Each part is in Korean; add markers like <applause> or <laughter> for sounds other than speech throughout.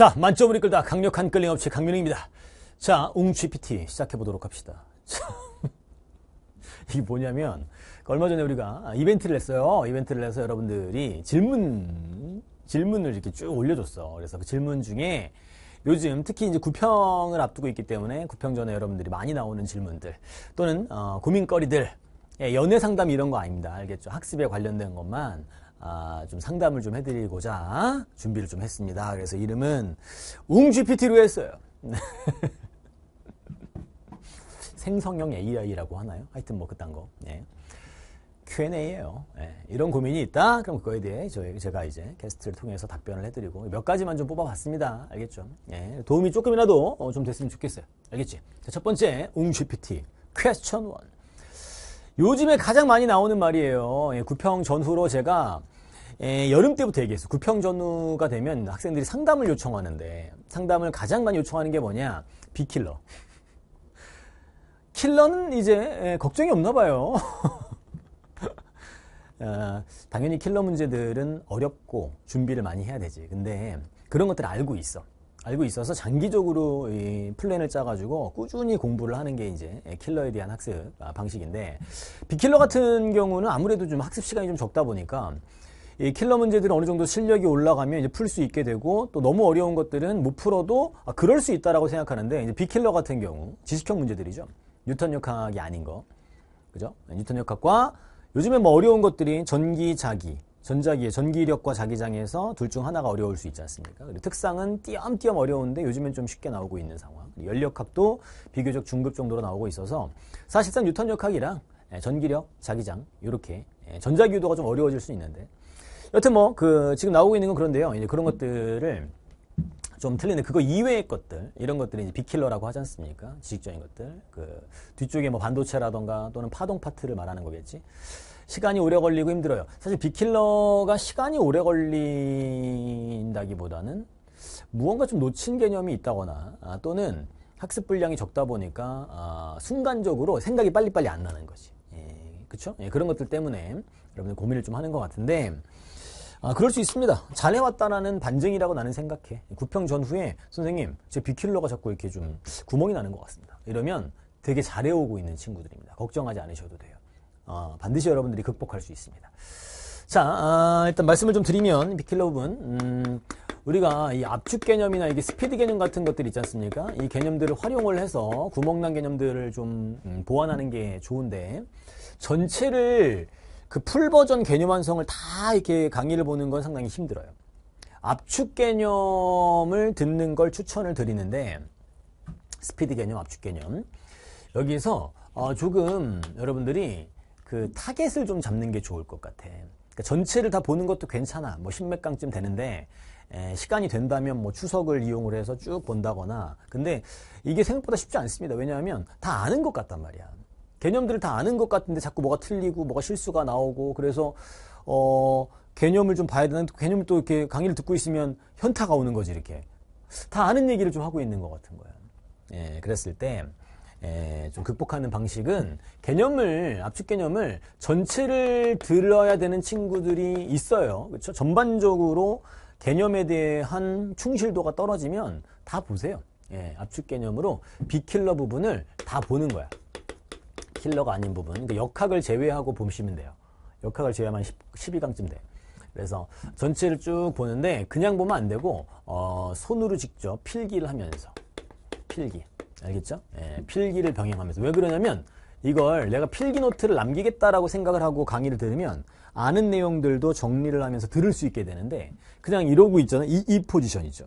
자, 만점을 이끌다 강력한 끌림업체 강민웅입니다. 자, 웅GPT 시작해보도록 합시다. 자, <laughs> 이게 뭐냐면, 그 얼마 전에 우리가 이벤트를 했어요. 이벤트를 해서 여러분들이 질문, 질문을 이렇게 쭉 올려줬어. 그래서 그 질문 중에 요즘 특히 이제 구평을 앞두고 있기 때문에 구평 전에 여러분들이 많이 나오는 질문들 또는 어, 고민거리들 예, 연애 상담 이런 거 아닙니다. 알겠죠? 학습에 관련된 것만 아, 좀 상담을 좀 해드리고자 준비를 좀 했습니다. 그래서 이름은 웅GPT로 했어요. <laughs> 생성형 AI라고 하나요? 하여튼 뭐 그딴 거. 예. 네. Q&A예요. 예. 네. 이런 고민이 있다? 그럼 그거에 대해 저희, 제가 이제 게스트를 통해서 답변을 해드리고 몇 가지만 좀 뽑아봤습니다. 알겠죠? 예. 도움이 조금이라도 어, 좀 됐으면 좋겠어요. 알겠지? 자, 첫 번째 웅GPT 퀘스천 원. 요즘에 가장 많이 나오는 말이에요. 예, 구평 전후로 제가 에, 예, 여름 때부터 얘기했어. 구평 전후가 되면 학생들이 상담을 요청하는데 상담을 가장 많이 요청하는 게 뭐냐? 비킬러. 킬러는 이제 에, 예, 걱정이 없나 봐요. <laughs> 어, 당연히 킬러 문제들은 어렵고 준비를 많이 해야 되지. 근데 그런 것들을 알고 있어. 알고 있어서 장기적으로 이 플랜을 짜가지고 꾸준히 공부를 하는 게 이제 킬러에 대한 학습 아, 방식인데 비킬러 같은 경우는 아무래도 좀 학습 시간이 좀 적다 보니까 이 킬러 문제들은 어느 정도 실력이 올라가면 이제 풀 수 있게 되고 또 너무 어려운 것들은 못 풀어도 아, 그럴 수 있다라고 생각하는데 이제 비킬러 같은 경우 지식형 문제들이죠. 뉴턴 역학이 아닌 거. 그죠? 네, 뉴턴 역학과 요즘에 뭐 어려운 것들이 전기 자기, 전자기의 전기력과 자기장에서 둘 중 하나가 어려울 수 있지 않습니까? 특상은 띄엄띄엄 어려운데 요즘엔 좀 쉽게 나오고 있는 상황. 연력학도 비교적 중급 정도로 나오고 있어서 사실상 뉴턴 역학이랑 네, 전기력, 자기장 이렇게 네, 전자기도가 좀 어려워질 수 있는데 여튼 뭐 그 지금 나오고 있는 건 그런데요. 이제 그런 것들을 좀 틀리는 그거 이외의 것들 이런 것들이 이제 비킬러라고 하지 않습니까? 지식적인 것들 그 뒤쪽에 뭐 반도체라던가 또는 파동 파트를 말하는 거겠지. 시간이 오래 걸리고 힘들어요. 사실 비킬러가 시간이 오래 걸린다기보다는 무언가 좀 놓친 개념이 있다거나 아, 또는 학습 분량이 적다 보니까 아, 순간적으로 생각이 빨리빨리 안 나는 거지. 그쵸? 예, 그런 것들 때문에 여러분들 고민을 좀 하는 것 같은데 아, 그럴 수 있습니다. 잘해왔다라는 반증이라고 나는 생각해. 구평 전후에 선생님, 제 비킬러가 자꾸 이렇게 좀 구멍이 나는 것 같습니다. 이러면 되게 잘해오고 있는 친구들입니다. 걱정하지 않으셔도 돼요. 아, 반드시 여러분들이 극복할 수 있습니다. 자, 아, 일단 말씀을 좀 드리면 비킬러 부분 음, 우리가 이 압축 개념이나 이게 스피드 개념 같은 것들 있지 않습니까? 이 개념들을 활용을 해서 구멍난 개념들을 좀 음, 보완하는 게 좋은데 전체를 그 풀 버전 개념 완성을 다 이렇게 강의를 보는 건 상당히 힘들어요. 압축 개념을 듣는 걸 추천을 드리는데 스피드 개념, 압축 개념 여기서 어 조금 여러분들이 그 타겟을 좀 잡는 게 좋을 것 같아. 그러니까 전체를 다 보는 것도 괜찮아. 뭐 십 몇강쯤 되는데 에 시간이 된다면 뭐 추석을 이용을 해서 쭉 본다거나 근데 이게 생각보다 쉽지 않습니다. 왜냐하면 다 아는 것 같단 말이야. 개념들을 다 아는 것 같은데 자꾸 뭐가 틀리고 뭐가 실수가 나오고 그래서 어 개념을 좀 봐야 되는데 개념을 또 이렇게 강의를 듣고 있으면 현타가 오는 거지 이렇게 다 아는 얘기를 좀 하고 있는 것 같은 거야. 예, 그랬을 때. 예, 좀 극복하는 방식은 개념을 압축 개념을 전체를 들어야 되는 친구들이 있어요. 그렇죠? 전반적으로 개념에 대한 충실도가 떨어지면 다 보세요. 예, 압축 개념으로 비킬러 부분을 다 보는 거야. 킬러가 아닌 부분 그러니까 역학을 제외하고 보시면 돼요 역학을 제외하면 10, 12강쯤 돼요 그래서 전체를 쭉 보는데 그냥 보면 안 되고 어, 손으로 직접 필기를 하면서 필기 알겠죠? 예, 필기를 병행하면서 왜 그러냐면 이걸 내가 필기 노트를 남기겠다라고 생각을 하고 강의를 들으면 아는 내용들도 정리를 하면서 들을 수 있게 되는데 그냥 이러고 있잖아 이, 이 포지션이죠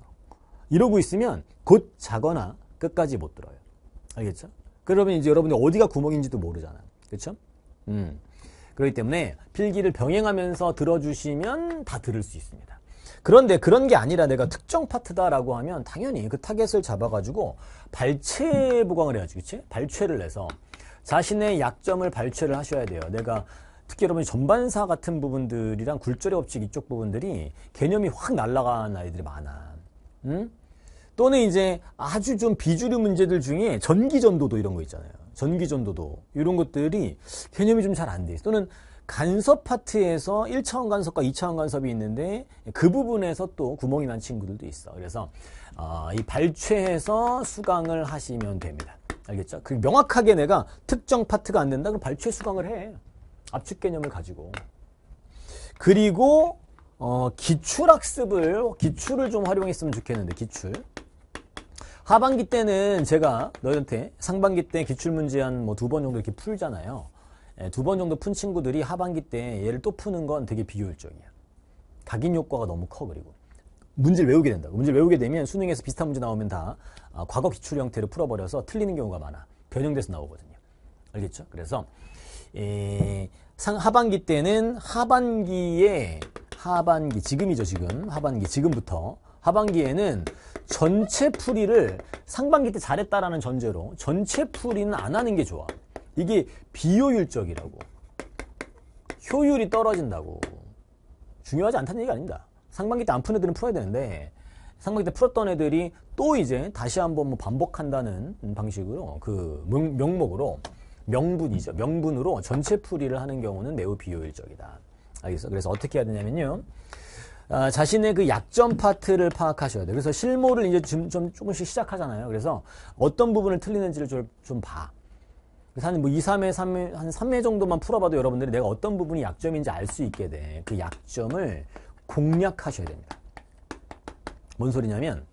이러고 있으면 곧 자거나 끝까지 못 들어요 알겠죠? 그러면 이제 여러분이 어디가 구멍인지도 모르잖아요. 그렇죠? 음. 그렇기 때문에 필기를 병행하면서 들어주시면 다 들을 수 있습니다. 그런데 그런 게 아니라 내가 특정 파트다라고 하면 당연히 그 타겟을 잡아가지고 발췌 보강을 해야지, 그치? 발췌를 해서 자신의 약점을 발췌를 하셔야 돼요. 내가 특히 여러분이 전반사 같은 부분들이랑 굴절의 법칙 이쪽 부분들이 개념이 확 날아간 아이들이 많아. 응? 음? 또는 이제 아주 좀 비주류 문제들 중에 전기전도도 이런 거 있잖아요. 전기전도도 이런 것들이 개념이 좀 잘 안 돼. 또는 간섭 파트에서 1차원 간섭과 2차원 간섭이 있는데 그 부분에서 또 구멍이 난 친구들도 있어. 그래서 어, 이 발췌해서 수강을 하시면 됩니다. 알겠죠? 그 명확하게 내가 특정 파트가 안 된다 그럼 발췌 수강을 해. 압축 개념을 가지고. 그리고 어, 기출학습을 기출을 좀 활용했으면 좋겠는데 기출 하반기 때는 제가 너희한테 상반기 때 기출문제 한 뭐 두 번 정도 이렇게 풀잖아요. 예, 두번 정도 푼 친구들이 하반기 때 얘를 또 푸는 건 되게 비효율적이야. 각인 효과가 너무 커 그리고. 문제를 외우게 된다. 문제를 외우게 되면 수능에서 비슷한 문제 나오면 다 아, 과거 기출 형태로 풀어버려서 틀리는 경우가 많아. 변형돼서 나오거든요. 알겠죠? 그래서 에, 예, 상, 하반기 때는 하반기에 하반기 지금이죠 지금 하반기 지금부터 하반기에는 전체 풀이를 상반기 때 잘했다라는 전제로 전체 풀이는 안 하는 게 좋아. 이게 비효율적이라고. 효율이 떨어진다고. 중요하지 않다는 얘기가 아닙니다. 상반기 때 안 푼 애들은 풀어야 되는데 상반기 때 풀었던 애들이 또 이제 다시 한번 뭐 반복한다는 방식으로 그 명, 목으로 명분이죠. 명분으로 전체 풀이를 하는 경우는 매우 비효율적이다. 알겠어? 그래서 어떻게 해야 되냐면요. 어, 자신의 그 약점 파트를 파악하셔야 돼요. 그래서 실무를 이제 좀, 좀 조금씩 시작하잖아요. 그래서 어떤 부분을 틀리는지를 좀, 좀 봐. 그래서 한뭐 2, 3회, 3회, 한 3회 뭐 정도만 풀어봐도 여러분들이 내가 어떤 부분이 약점인지 알 수 있게 돼. 그 약점을 공략하셔야 됩니다. 뭔 소리냐면,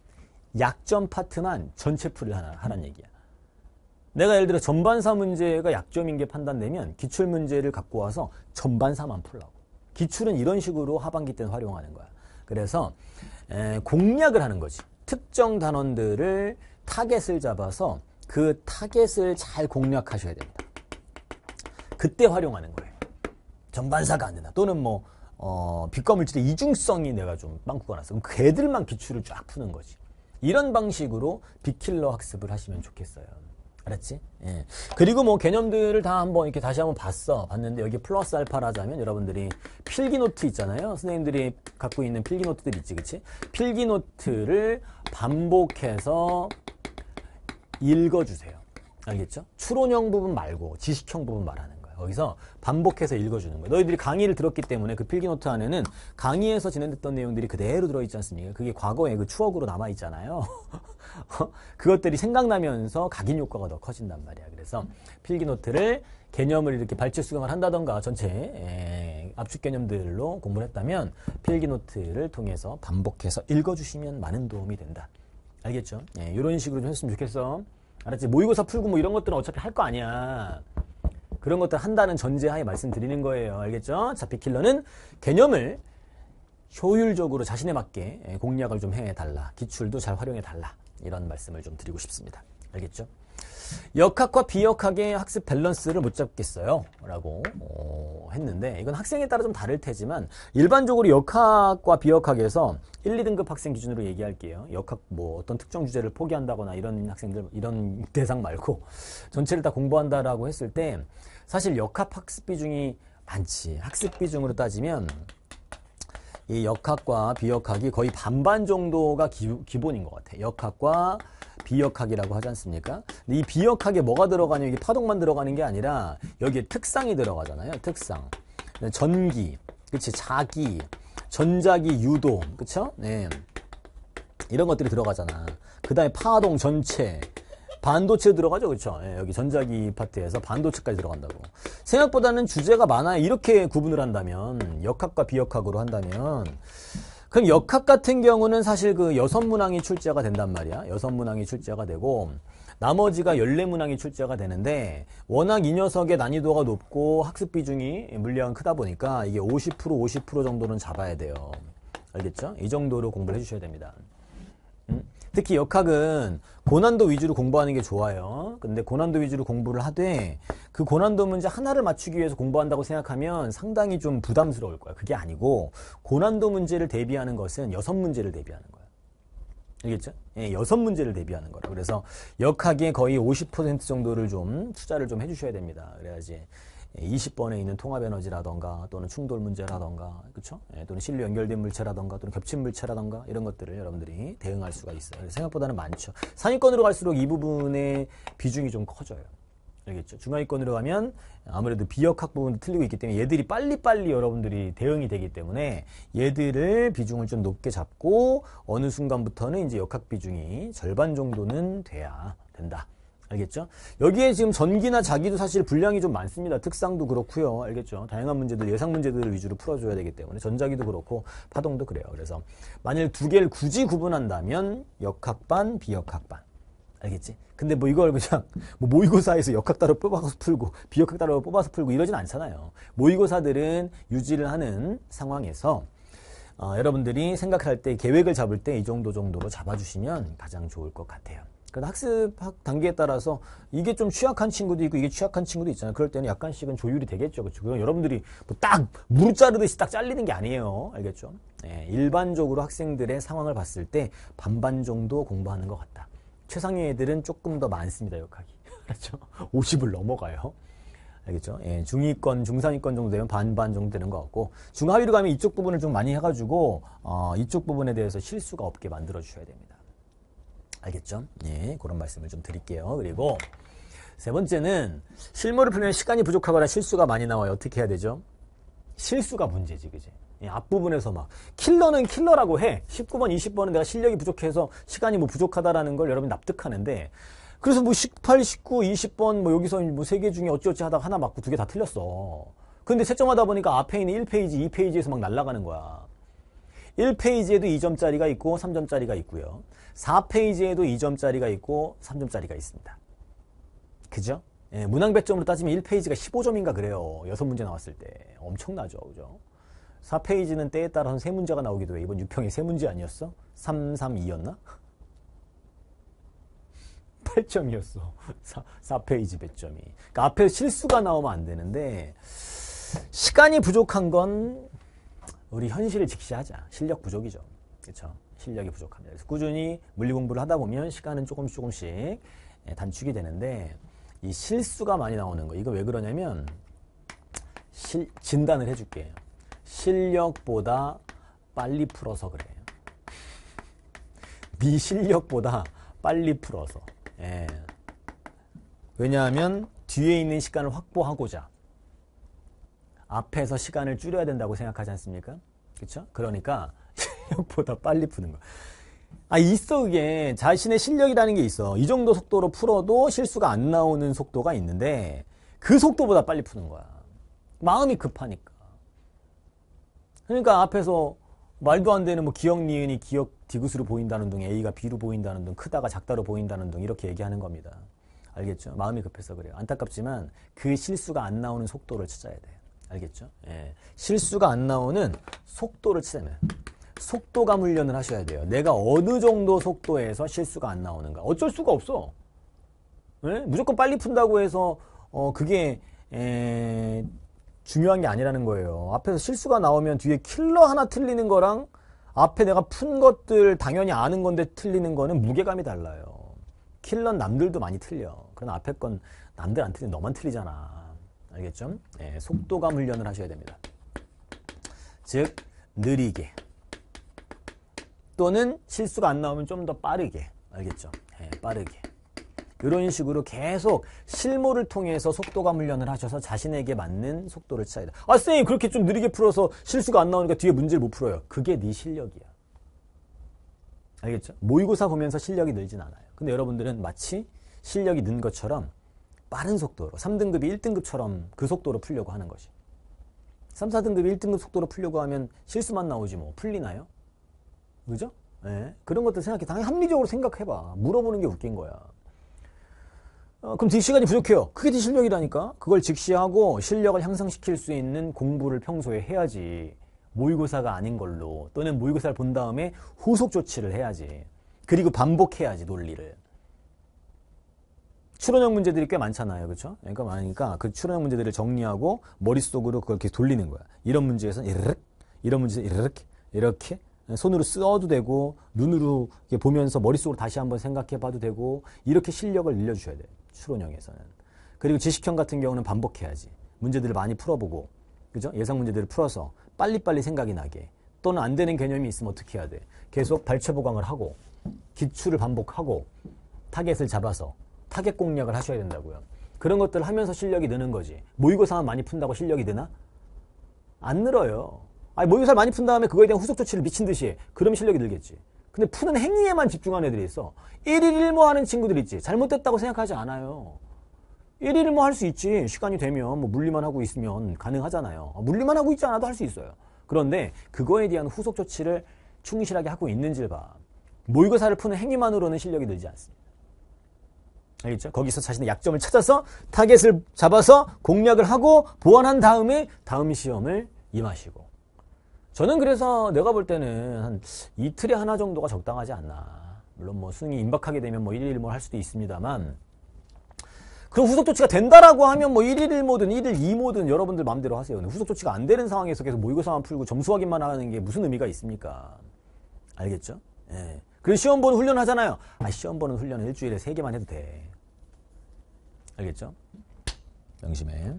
약점 파트만 전체 풀을 하나, 하란 얘기야. 내가 예를 들어 전반사 문제가 약점인 게 판단되면 기출 문제를 갖고 와서 전반사만 풀라고. 기출은 이런 식으로 하반기 때는 활용하는 거야. 그래서 공략을 하는 거지. 특정 단원들을 타겟을 잡아서 그 타겟을 잘 공략하셔야 됩니다. 그때 활용하는 거예요. 전반사가 안 된다. 또는 뭐 어, 빛과물질의 이중성이 내가 좀 빵꾸가 났어. 그럼 걔들만 그 기출을 쫙 푸는 거지. 이런 방식으로 비킬러 학습을 하시면 좋겠어요. 알았지? 예. 그리고 뭐 개념들을 다 한번 이렇게 다시 한번 봤어. 봤는데 여기 플러스 알파라자면 여러분들이 필기노트 있잖아요. 선생님들이 갖고 있는 필기노트들 있지, 그치? 필기노트를 반복해서 읽어주세요. 알겠죠? 추론형 부분 말고 지식형 부분 말하는 거기서 반복해서 읽어주는 거예요. 너희들이 강의를 들었기 때문에 그 필기노트 안에는 강의에서 진행됐던 내용들이 그대로 들어있지 않습니까? 그게 과거의 그 추억으로 남아있잖아요. <laughs> 어? 그것들이 생각나면서 각인 효과가 더 커진단 말이야. 그래서 필기노트를 개념을 이렇게 발췌 수강을 한다던가 전체 예, 압축 개념들로 공부를 했다면 필기노트를 통해서 반복해서 읽어주시면 많은 도움이 된다. 알겠죠? 예, 이런 식으로 좀 했으면 좋겠어. 알았지? 모의고사 풀고 뭐 이런 것들은 어차피 할 거 아니야. 그런 것들 한다는 전제하에 말씀드리는 거예요. 알겠죠? 자, 비킬러는 개념을 효율적으로 자신에 맞게 예, 공략을 좀 해달라. 기출도 잘 활용해달라. 이런 말씀을 좀 드리고 싶습니다. 알겠죠? 역학과 비역학의 학습 밸런스를 못 잡겠어요. 라고 어, 했는데 이건 학생에 따라 좀 다를 테지만 일반적으로 역학과 비역학에서 1, 2등급 학생 기준으로 얘기할게요. 역학 뭐 어떤 특정 주제를 포기한다거나 이런 학생들 이런 <laughs> 대상 말고 전체를 다 공부한다라고 했을 때 사실 역학 학습 비중이 많지. 학습 비중으로 따지면 이 역학과 비역학이 거의 반반 정도가 기, 본인것 같아요. 역학과 비역학이라고 하지 않습니까? 근데 이 비역학에 뭐가 들어가냐 이게 파동만 들어가는 게 아니라 여기에 특상이 들어가잖아요. 특상 네, 전기, 그치 자기, 전자기 유도, 그쵸 네. 이런 것들이 들어가잖아. 그 다음에 파동 전체, 반도체 들어가죠. 그렇죠? 예, 여기 전자기 파트에서 반도체까지 들어간다고. 생각보다는 주제가 많아요. 이렇게 구분을 한다면 역학과 비역학으로 한다면 그럼 역학 같은 경우는 사실 그 여섯 문항이 출제가 된단 말이야. 여섯 문항이 출제가 되고 나머지가 열네 문항이 출제가 되는데 워낙 이 녀석의 난이도가 높고 학습 비중이 물량 크다 보니까 이게 50% 50% 정도는 잡아야 돼요. 알겠죠? 이 정도로 공부를 해주셔야 됩니다. 음? 특히 역학은 고난도 위주로 공부하는 게 좋아요. 근데 고난도 위주로 공부를 하되 그 고난도 문제 하나를 맞추기 위해서 공부한다고 생각하면 상당히 좀 부담스러울 거야. 그게 아니고 고난도 문제를 대비하는 것은 여섯 문제를 대비하는 거야. 알겠죠? 예, 여섯 문제를 대비하는 거라. 그래서 역학에 거의 50% 정도를 좀 투자를 좀 해주셔야 됩니다. 그래야지 20번에 예, 있는 통합 에너지라던가 또는 충돌 문제라던가 그렇죠? 또는 실로 연결된 물체라던가 또는 겹친 물체라던가 이런 것들을 여러분들이 대응할 수가 있어요. 생각보다는 많죠. 상위권으로 갈수록 이 부분의 비중이 좀 커져요. 알겠죠? 중하위권으로 가면 아무래도 비역학 부분도 틀리고 있기 때문에 얘들이 빨리빨리 여러분들이 대응이 되기 때문에 얘들을 비중을 좀 높게 잡고 어느 순간부터는 이제 역학 비중이 절반 정도는 돼야 된다. 알겠죠? 여기에 지금 전기나 자기도 사실 분량이 좀 많습니다. 특상도 그렇고요. 알겠죠? 다양한 문제들, 예상 문제들을 위주로 풀어줘야 되기 때문에 전자기도 그렇고 파동도 그래요. 그래서 만일 두 개를 굳이 구분한다면 역학반, 비역학반. 알겠지? 근데 뭐 이걸 그냥 <laughs> 뭐 모의고사에서 역학 따로 뽑아서 풀고 비역학 따로 뽑아서 풀고 이러진 않잖아요. 모의고사들은 유지를 하는 상황에서 어, 여러분들이 생각할 때 계획을 잡을 때 이 정도 정도로 잡아주시면 가장 좋을 것 같아요. 그래서 그러니까 학습 단계에 따라서 이게 좀 취약한 친구도 있고 이게 취약한 친구도 있잖아요. 그럴 때는 약간씩은 조율이 되겠죠. 그렇죠. 그건 여러분들이 뭐딱 무릎 자르듯이 딱 잘리는 게 아니에요. 알겠죠? 네, 일반적으로 학생들의 상황을 봤을 때 반반 정도 공부하는 것 같다. 최상위 애들은 조금 더 많습니다. 역학이. <laughs> 그렇죠? 50을 넘어가요. 알겠죠? 예, 중위권, 중상위권 정도 되면 반반 정도 되는 것 같고 중하위로 가면 이쪽 부분을 좀 많이 해가지고 어, 이쪽 부분에 대해서 실수가 없게 만들어 주셔야 됩니다. 알겠죠? 예, 그런 말씀을 좀 드릴게요. 그리고 세 번째는 실물을 풀면 시간이 부족하거나 실수가 많이 나와요. 어떻게 해야 되죠? 실수가 문제지, 그지? 예, 앞부분에서 막 킬러는 킬러라고 해. 19번, 20번은 내가 실력이 부족해서 시간이 뭐 부족하다라는 걸 여러분이 납득하는데 그래서 뭐 18, 19, 20번 뭐 여기서 뭐 세 개 중에 어찌어찌 하다가 하나 맞고 두 개 다 틀렸어. 근데 채점하다 보니까 앞에 있는 1페이지, 2페이지에서 막 날아가는 거야. 1페이지에도 2점짜리가 있고 3점짜리가 있고요. 4페이지에도 2점짜리가 있고 3점짜리가 있습니다. 그죠? 예, 문항배점으로 따지면 1페이지가 15점인가 그래요. 6문제 나왔을 때. 엄청나죠. 그죠? 4페이지는 때에 따라서 3문제가 나오기도 해. 이번 6평이 3문제 아니었어? 3, 3, 2였나? 8점이었어. 4, 페이지 배점이. 그러니까 앞에 실수가 나오면 안 되는데 시간이 부족한 건 우리 현실을 직시하자. 실력 부족이죠. 그렇죠? 실력이 부족합니다. 그래서 꾸준히 물리 공부를 하다 보면 시간은 조금씩 조금씩 예, 단축이 되는데 이 실수가 많이 나오는 거. 이거 왜 그러냐면 실, 진단을 해줄게요. 실력보다 빨리 풀어서 그래요. 미실력보다 네 빨리 풀어서. 예. 왜냐하면 뒤에 있는 시간을 확보하고자 앞에서 시간을 줄여야 된다고 생각하지 않습니까? 그렇죠? 그러니까 <laughs> 실력보다 빨리 푸는 거. 아 있어 이게 자신의 실력이라는 게 있어. 이 정도 속도로 풀어도 실수가 안 나오는 속도가 있는데 그 속도보다 빨리 푸는 거야. 마음이 급하니까. 그러니까 앞에서 말도 안 되는 뭐 기억 니은이 기억 디귿으로 보인다는 등 A가 B로 보인다는 등 크다가 작다로 보인다는 등 이렇게 얘기하는 겁니다. 알겠죠? 마음이 급해서 그래요. 안타깝지만 그 실수가 안 나오는 속도를 찾아야 돼요. 알겠죠? 예. 실수가 안 나오는 속도를 치자면 속도감 훈련을 하셔야 돼요. 내가 어느 정도 속도에서 실수가 안 나오는가. 어쩔 수가 없어. 예? 무조건 빨리 푼다고 해서 어 그게 에... 중요한 게 아니라는 거예요. 앞에서 실수가 나오면 뒤에 킬러 하나 틀리는 거랑 앞에 내가 푼 것들 당연히 아는 건데 틀리는 거는 무게감이 달라요. 킬러 남들도 많이 틀려. 그러 앞에 건 남들 안 틀리는 너만 틀리잖아. 알겠죠? 네, 속도감 훈련을 하셔야 됩니다. 즉 느리게 또는 실수가 안 나오면 좀 더 빠르게 알겠죠? 네, 빠르게 이런 식으로 계속 실무를 통해서 속도감 훈련을 하셔서 자신에게 맞는 속도를 찾아야 돼. 아 선생님 그렇게 좀 느리게 풀어서 실수가 안 나오니까 뒤에 문제를 못 풀어요. 그게 네 실력이야. 알겠죠? 모의고사 보면서 실력이 늘진 않아요. 근데 여러분들은 마치 실력이 는 것처럼 빠른 속도로 3등급이 1등급처럼 그 속도로 풀려고 하는 것이 3, 4등급이 1등급 속도로 풀려고 하면 실수만 나오지 뭐 풀리나요? 그죠? 네. 그런 것들 생각해 당연히 합리적으로 생각해봐 물어보는 게 웃긴 거야 어, 그럼 뒷 시간이 부족해요 그게 뒷 실력이라니까 그걸 직시하고 실력을 향상시킬 수 있는 공부를 평소에 해야지 모의고사가 아닌 걸로 또는 모의고사를 본 다음에 후속 조치를 해야지 그리고 반복해야지 논리를 추론형 문제들이 꽤 많잖아요. 그렇죠? 그러니까 많으니까 그 추론형 문제들을 정리하고 머릿속으로 그걸 이렇게 돌리는 거야. 이런 문제에서는 이렇게 이런 문제에서 이렇게 이렇게 손으로 써도 되고 눈으로 보면서 머릿속으로 다시 한번 생각해 봐도 되고 이렇게 실력을 늘려주셔야 돼요. 추론형에서는. 그리고 지식형 같은 경우는 반복해야지. 문제들을 많이 풀어보고 그죠? 예상 문제들을 풀어서 빨리빨리 생각이 나게 또는 안 되는 개념이 있으면 어떻게 해야 돼? 계속 발췌 보강을 하고 기출을 반복하고 타겟을 잡아서 타겟 공략을 하셔야 된다고요. 그런 것들을 하면서 실력이 느는 거지. 모의고사만 많이 푼다고 실력이 느나? 안 늘어요. 아니, 모의고사를 많이 푼 다음에 그거에 대한 후속 조치를 미친 듯이 그럼 실력이 늘겠지. 근데 푸는 행위에만 집중하는 애들이 있어. 1일 1모 뭐 하는 친구들 있지. 잘못됐다고 생각하지 않아요. 일일 1모 뭐 할 수 있지. 시간이 되면 뭐 물리만 하고 있으면 가능하잖아요. 아, 물리만 하고 있지 않아도 할 수 있어요. 그런데 그거에 대한 후속 조치를 충실하게 하고 있는지를 봐. 모의고사를 푸는 행위만으로는 실력이 늘지 않습니다. 알겠죠? 거기서 자신의 약점을 찾아서 타겟을 잡아서 공략을 하고 보완한 다음에 다음 시험을 임하시고. 저는 그래서 내가 볼 때는 한 이틀에 하나 정도가 적당하지 않나. 물론 뭐 수능이 임박하게 되면 뭐 1일 1모할 뭐 수도 있습니다만 그럼 후속 조치가 된다라고 하면 뭐 1일 1모든 1일 2모든 여러분들 마음대로 하세요. 후속 조치가 안 되는 상황에서 계속 모의고사만 풀고 점수 확인만 하는 게 무슨 의미가 있습니까? 알겠죠? 예. 그리고 시험 보는 훈련하잖아요. 아, 시험 보는 훈련은 일주일에 세개만 해도 돼. 알겠죠? 명심해.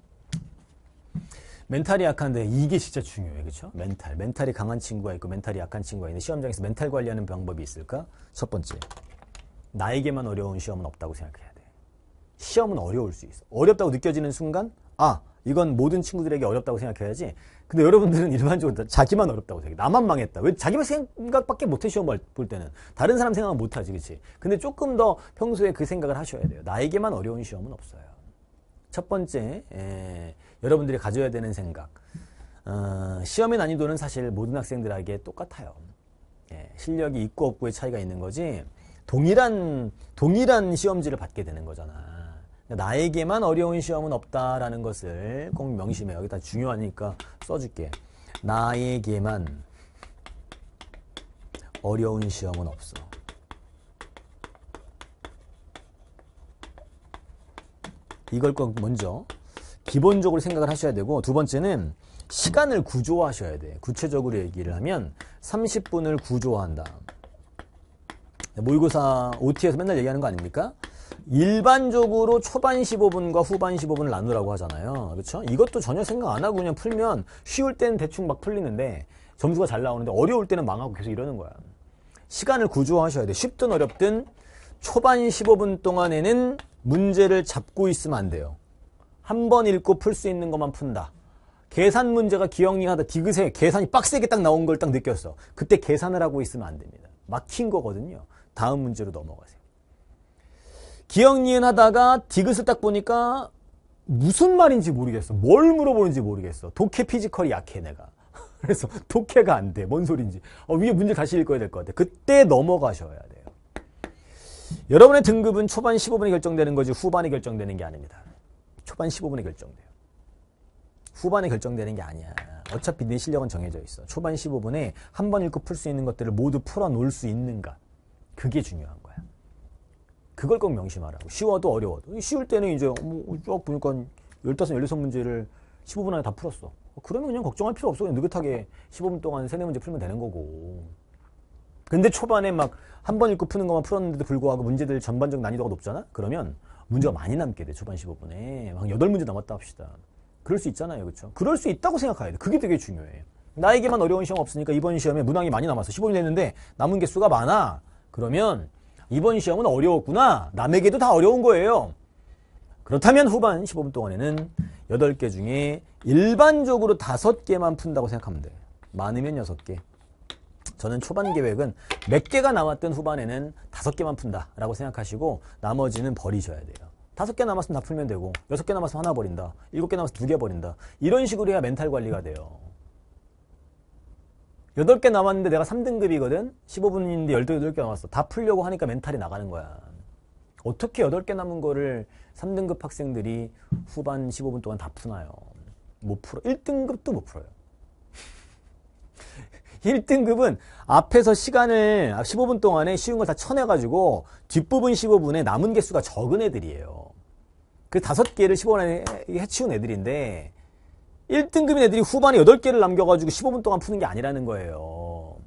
멘탈이 약한데 이게 진짜 중요해요. 그렇죠? 멘탈. 멘탈이 강한 친구가 있고 멘탈이 약한 친구가 있는데 시험장에서 멘탈 관리하는 방법이 있을까? 첫 번째. 나에게만 어려운 시험은 없다고 생각해야 돼. 시험은 어려울 수 있어. 어렵다고 느껴지는 순간 아, 이건 모든 친구들에게 어렵다고 생각해야지. 근데 여러분들은 <laughs> 일반적으로 자기만 어렵다고 생각해. 나만 망했다. 왜 자기만 생각밖에 못해 시험 볼 때는. 다른 사람 생각 못하지, 그치? 근데 조금 더 평소에 그 생각을 하셔야 돼요. 나에게만 어려운 시험은 없어요. 첫 번째, 에, 예, 여러분들이 가져야 되는 생각. 어, 시험의 난이도는 사실 모든 학생들에게 똑같아요. 예, 실력이 있고 없고의 차이가 있는 거지 동일한 동일한 시험지를 받게 되는 거잖아. 나에게만 어려운 시험은 없다라는 것을 꼭 명심해. 여기다 중요하니까 써줄게. 나에게만 어려운 시험은 없어. 이걸 꼭 먼저 기본적으로 생각을 하셔야 되고 두 번째는 시간을 구조화하셔야 돼. 구체적으로 얘기를 하면 30분을 구조화한다. 모의고사 OT에서 맨날 얘기하는 거 아닙니까? 일반적으로 초반 15분과 후반 15분을 나누라고 하잖아요. 그렇죠? 이것도 전혀 생각 안 하고 그냥 풀면 쉬울 때는 대충 막 풀리는데 점수가 잘 나오는데 어려울 때는 망하고 계속 이러는 거야. 시간을 구조하셔야 돼. 쉽든 어렵든 초반 15분 동안에는 문제를 잡고 있으면 안 돼요. 한 번 읽고 풀 수 있는 것만 푼다. 계산 문제가 기억이 하다 디귿에 계산이 빡세게 딱 나온 걸 딱 느꼈어. 그때 계산을 하고 있으면 안 됩니다. 막힌 거거든요. 다음 문제로 넘어가세요. 기억 니은 하다가 디귿을 딱 보니까 무슨 말인지 모르겠어. 뭘 물어보는지 모르겠어. 독해 피지컬이 약해 내가. <laughs> 그래서 독해가 안 돼. 뭔 소린지. 어, 위에 문제 다시 읽어야 될 것 같아. 그때 넘어가셔야 돼요. 여러분의 등급은 초반 15분에 결정되는 거지 후반에 결정되는 게 아닙니다. 초반 15분에 결정돼요. 후반에 결정되는 게 아니야. 어차피 내 실력은 정해져 있어. 초반 15분에 한 번 읽고 풀 수 있는 것들을 모두 풀어놓을 수 있는가. 그게 중요한 그걸 꼭 명심하라고. 쉬워도 어려워도. 쉬울 때는 이제 뭐 쭉 보니까 15, 16문제를 15분 안에 다 풀었어. 그러면 그냥 걱정할 필요 없어. 그냥 느긋하게 15분 동안 3, 4 문제 풀면 되는 거고. 근데 초반에 막 한 번 읽고 푸는 것만 풀었는데도 불구하고 문제들 전반적 난이도가 높잖아? 그러면 문제가 많이 남게 돼, 초반 15분에. 막 8문제 남았다 합시다. 그럴 수 있잖아요. 그쵸 그럴 수 있다고 생각해야 돼. 그게 되게 중요해. 나에게만 어려운 시험 없으니까 이번 시험에 문항이 많이 남았어. 15일 했는데 남은 개수가 많아. 그러면 이번 시험은 어려웠구나. 남에게도 다 어려운 거예요. 그렇다면 후반 15분 동안에는 8개 중에 일반적으로 5개만 푼다고 생각하면 돼요. 많으면 6개. 저는 초반 계획은 몇 개가 남았던 후반에는 5개만 푼다라고 생각하시고 나머지는 버리셔야 돼요. 5개 남았으면 다 풀면 되고 6개 남았으면 하나 버린다. 7개 남았으면 두 개 버린다. 이런 식으로 해야 멘탈 관리가 돼요. 8개 남았는데 내가 3등급이거든? 15분인데 18개 남았어. 다 풀려고 하니까 멘탈이 나가는 거야. 어떻게 8개 남은 거를 3등급 학생들이 후반 15분 동안 다 푸나요? 못 풀어. 1등급도 못 풀어요. 1등급은 <laughs> 앞에서 시간을 15분 아, 동안에 쉬운 걸 다 쳐내가지고 뒷부분 15분에 남은 개수가 적은 애들이에요. 그5 개를 15분 안에 해치운 애들인데 1등급인 애들이 후반에 8개를 남겨가지고 15분 동안 푸는 게 아니라는 거예요.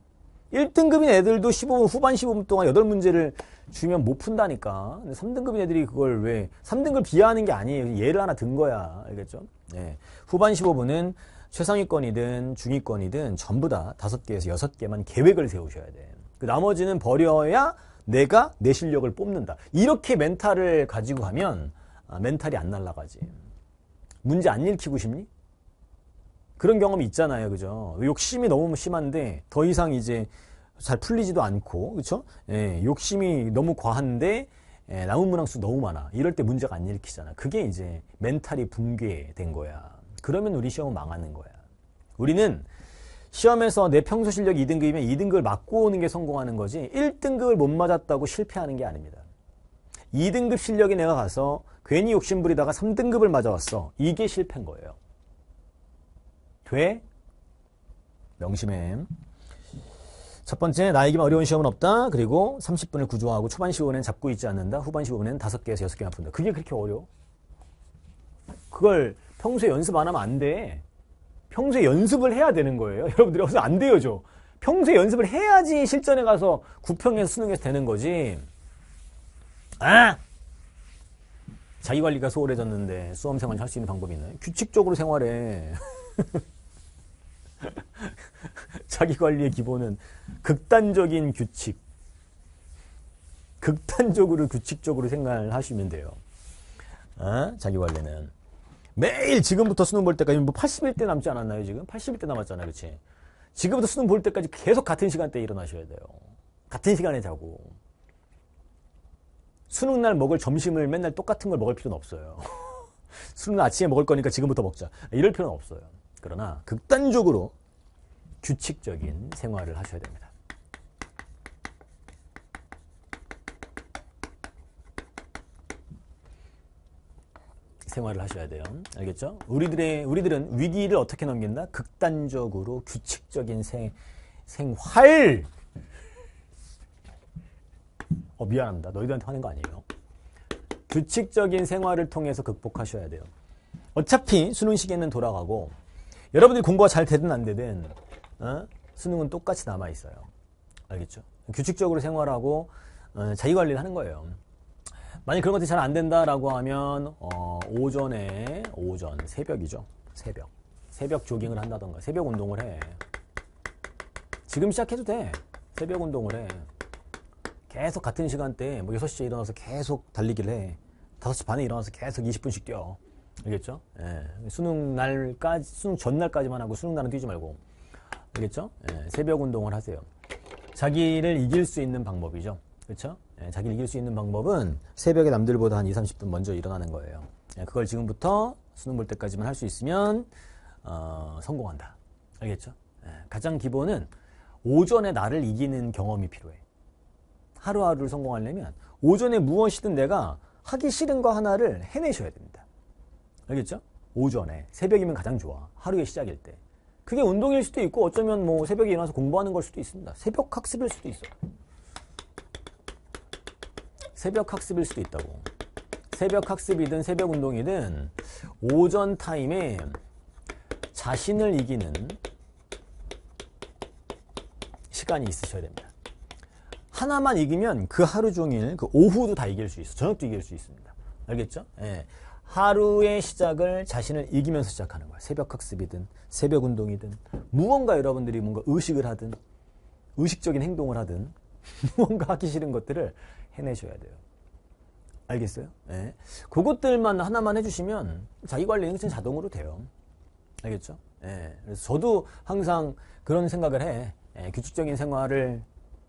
1등급인 애들도 15분, 후반 15분 동안 8문제를 주면 못 푼다니까. 3등급인 애들이 그걸 왜, 3등급 비하하는 게 아니에요. 예를 하나 든 거야. 알겠죠? 네. 후반 15분은 최상위권이든 중위권이든 전부 다 5개에서 6개만 계획을 세우셔야 돼. 그 나머지는 버려야 내가 내 실력을 뽑는다. 이렇게 멘탈을 가지고 가면 아, 멘탈이 안날라가지 문제 안 읽히고 싶니? 그런 경험이 있잖아요. 그죠? 욕심이 너무 심한데 더 이상 이제 잘 풀리지도 않고 그렇죠? 예, 욕심이 너무 과한데 예, 남은 문항수 너무 많아. 이럴 때 문제가 안일으키잖아 그게 이제 멘탈이 붕괴된 거야. 그러면 우리 시험은 망하는 거야. 우리는 시험에서 내 평소 실력 2등급이면 2등급을 맞고 오는 게 성공하는 거지 1등급을 못 맞았다고 실패하는 게 아닙니다. 2등급 실력이 내가 가서 괜히 욕심 부리다가 3등급을 맞아왔어. 이게 실패인 거예요. 돼? 명심해. 첫 번째, 나에게만 어려운 시험은 없다. 그리고 30분을 구조하고 초반 시험분엔 잡고 있지 않는다. 후반 시험분엔 5개에서 6개나 푼다. 그게 그렇게 어려워? 그걸 평소에 연습 안 하면 안 돼. 평소에 연습을 해야 되는 거예요. <laughs> 여러분들이 어서 안 돼요, 저. 평소에 연습을 해야지 실전에 가서 구평에서 수능에서 되는 거지. 아! 자기관리가 소홀해졌는데 수험생활 을할 수 있는 방법이 있나요? 규칙적으로 생활해. <laughs> <laughs> 자기관리의 기본은 극단적인 규칙. 극단적으로 규칙적으로 생각을 하시면 돼요. 어? 자기관리는. 매일 지금부터 수능 볼 때까지 뭐 80일 때 남지 않았나요 지금? 80일 때 남았잖아요 그치? 지금부터 수능 볼 때까지 계속 같은 시간대에 일어나셔야 돼요. 같은 시간에 자고. 수능 날 먹을 점심을 맨날 똑같은 걸 먹을 필요는 없어요. <laughs> 수능 아침에 먹을 거니까 지금부터 먹자. 이럴 필요는 없어요. 그러나 극단적으로 규칙적인 생활을 하셔야 됩니다. 생활을 하셔야 돼요. 알겠죠? 우리들의 우리들은 위기를 어떻게 넘긴다? 극단적으로 규칙적인 생 생활. 어 미안합니다. 너희들한테 화낸 거 아니에요. 규칙적인 생활을 통해서 극복하셔야 돼요. 어차피 수능 시기에는 돌아가고 여러분들이 공부가 잘 되든 안 되든 어? 수능은 똑같이 남아 있어요. 알겠죠? 규칙적으로 생활하고 어, 자기 관리를 하는 거예요. 만약 그런 것들이 잘 안 된다라고 하면 어, 오전에 오전 새벽이죠. 새벽 새벽 조깅을 한다던가 새벽 운동을 해. 지금 시작해도 돼. 새벽 운동을 해. 계속 같은 시간대에 뭐 6시에 일어나서 계속 달리기를 해. 5시 반에 일어나서 계속 20분씩 뛰어. 알겠죠? 예. 수능 날까지, 수능 전날까지만 하고 수능 날은 뛰지 말고. 알겠죠? 예. 새벽 운동을 하세요. 자기를 이길 수 있는 방법이죠. 그렇죠? 예. 자기를 이길 수 있는 방법은 새벽에 남들보다 한 2, 30분 먼저 일어나는 거예요. 예. 그걸 지금부터 수능 볼 때까지만 할 수 있으면 어, 성공한다. 알겠죠? 예. 가장 기본은 오전에 나를 이기는 경험이 필요해. 하루하루를 성공하려면 오전에 무엇이든 내가 하기 싫은 거 하나를 해내셔야 됩니다. 알겠죠? 오전에 새벽이면 가장 좋아 하루의 시작일 때 그게 운동일 수도 있고 어쩌면 뭐 새벽에 일어나서 공부하는 걸 수도 있습니다 새벽 학습일 수도 있어 새벽 학습일 수도 있다고 새벽 학습이든 새벽 운동이든 오전 타임에 자신을 이기는 시간이 있으셔야 됩니다 하나만 이기면 그 하루 종일 그 오후도 다 이길 수 있어 저녁도 이길 수 있습니다 알겠죠? 예. 하루의 시작을 자신을 이기면서 시작하는 거예요. 새벽 학습이든 새벽 운동이든 무언가 여러분들이 뭔가 의식을 하든 의식적인 행동을 하든 <laughs> 무언가 하기 싫은 것들을 해내셔야 돼요. 알겠어요? 네. 그것들만 하나만 해주시면 자기 관리 행생 자동으로 돼요. 알겠죠? 네. 그래서 저도 항상 그런 생각을 해. 예. 규칙적인 생활을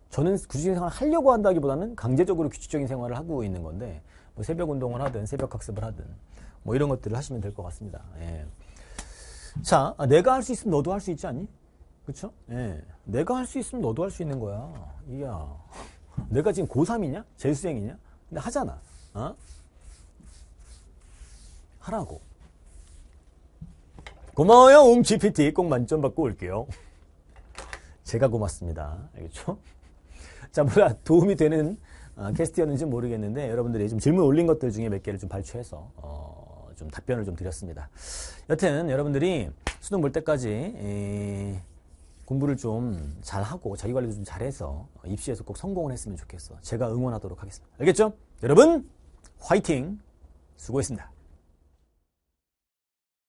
저는 규칙적인 생활을 하려고 한다기보다는 강제적으로 규칙적인 생활을 하고 있는 건데 뭐 새벽 운동을 하든 새벽 학습을 하든 뭐 이런 것들을 하시면 될 것 같습니다. 예. 자, 아, 내가 할 수 있으면 너도 할 수 있지 않니? 그쵸? 예. 내가 할 수 있으면 너도 할 수 있는 거야. 이야. <laughs> 내가 지금 고3이냐? 재수생이냐? 근데 하잖아. 어? 하라고. 고마워요, 움 GPT. 꼭 만점 받고 올게요. 제가 고맙습니다. 알겠죠? 자, 뭐라 도움이 되는 캐스트였는지 아, 모르겠는데 여러분들이 좀 질문 올린 것들 중에 몇 개를 좀 발췌해서 어, 좀 답변을 좀 드렸습니다. 여튼 여러분들이 수능 볼 때까지 공부를 좀 잘하고 자기 관리도 좀 잘해서 입시에서 꼭 성공을 했으면 좋겠어. 제가 응원하도록 하겠습니다. 알겠죠? 여러분 화이팅! 수고했습니다.